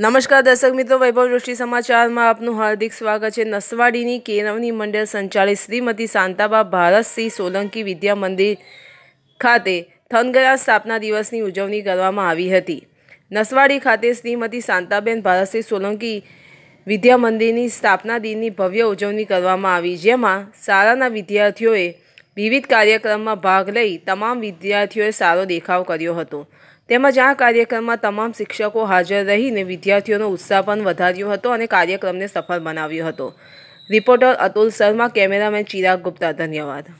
નમસ્કાર દર્શક મિત્રો વૈભવ જોશી સમાચારમાં આપનું હાર્દિક સ્વાગત છે નસવાડીની કેરવની મંડળ સંચાલિત શ્રીમતી શાંતાબા ભારતસિંહ સોલંકી વિદ્યા મંદિર ખાતે થનગરા સ્થાપના દિવસની ઉજવણી કરવામાં આવી હતી નસવાડી ખાતે શ્રીમતી શાંતાબેન ભારતસિંહ સોલંકી વિદ્યા મંદિરની સ્થાપના દિનની ભવ્ય ઉજવણી કરવામાં આવી જેમાં શાળાના વિદ્યાર્થીઓએ વિવિધ કાર્યક્રમમાં ભાગ લઈ તમામ વિદ્યાર્થીઓએ સારો દેખાવ કર્યો હતો તેમજ આ કાર્યક્રમમાં તમામ શિક્ષકો હાજર રહીને વિદ્યાર્થીઓનો ઉત્સાહ પણ વધાર્યો હતો અને કાર્યક્રમને સફળ બનાવ્યો હતો રિપોર્ટર અતુલ શર્મા કેમેરામેન ચિરાગ ગુપ્તા ધન્યવાદ